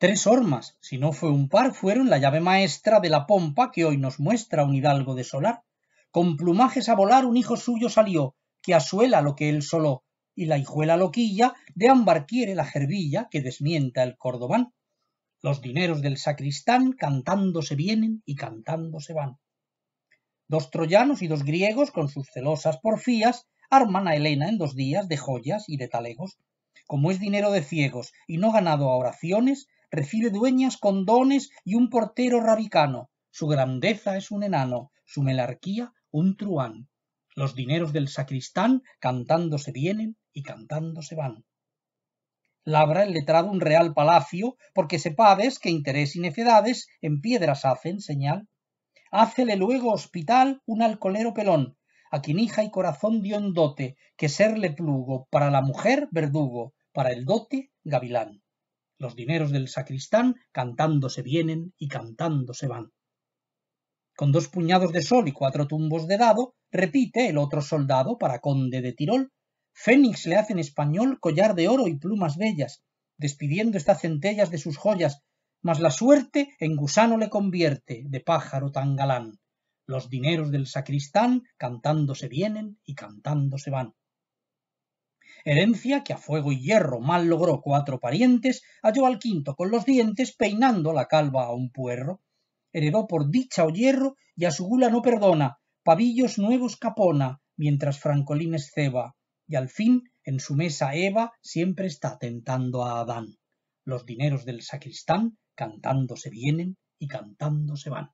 Tres hormas, si no fue un par, fueron la llave maestra de la pompa que hoy nos muestra un hidalgo de solar. Con plumajes a volar un hijo suyo salió, que asuela lo que él soló, y la hijuela loquilla de ámbar quiere la jervilla que desmienta el cordobán. Los dineros del sacristán cantándose vienen y cantándose van. Dos troyanos y dos griegos, con sus celosas porfías, arman a Helena en dos días de joyas y de talegos. Como es dinero de ciegos y no ganado a oraciones, recibe dueñas con dones y un portero rabicano. Su grandeza es un enano, su melarquía un truán. Los dineros del sacristán cantándose vienen y cantándose van. Labra el letrado un real palacio, porque sepades que interés y necedades en piedras hacen señal. Hácele luego hospital un alcolero pelón, a quien hija y corazón dio en dote, que serle plugo, para la mujer verdugo, para el dote gavilán. Los dineros del sacristán cantándose vienen y cantándose van. Con dos puñados de sol y cuatro tumbos de dado, repite el otro soldado para conde de Tirol. Fénix le hace en español collar de oro y plumas bellas, despidiendo estas centellas de sus joyas, mas la suerte en gusano le convierte, de pájaro tan galán. Los dineros del sacristán cantándose vienen y cantándose van herencia que a fuego y hierro mal logró cuatro parientes, halló al quinto con los dientes peinando la calva a un puerro. Heredó por dicha o hierro y a su gula no perdona, pavillos nuevos capona, mientras francolines ceba, y al fin en su mesa Eva siempre está tentando a Adán. Los dineros del sacristán cantando se vienen y cantando se van.